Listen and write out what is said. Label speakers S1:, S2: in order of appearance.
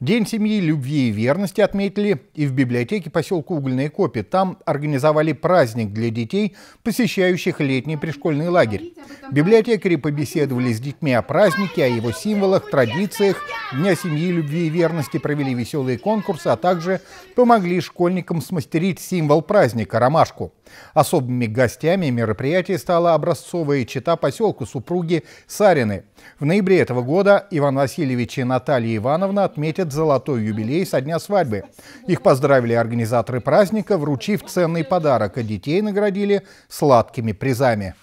S1: День семьи, любви и верности отметили и в библиотеке поселка Угольные Копи. Там организовали праздник для детей, посещающих летний пришкольный лагерь. Библиотекари побеседовали с детьми о празднике, о его символах, традициях. Дня семьи, любви и верности провели веселые конкурсы, а также помогли школьникам смастерить символ праздника – ромашку. Особыми гостями мероприятия стала образцовая чита поселка супруги Сарины. В ноябре этого года Иван Васильевич и Наталья Ивановна отметят отметят золотой юбилей со дня свадьбы. Их поздравили организаторы праздника, вручив ценный подарок, а детей наградили сладкими призами.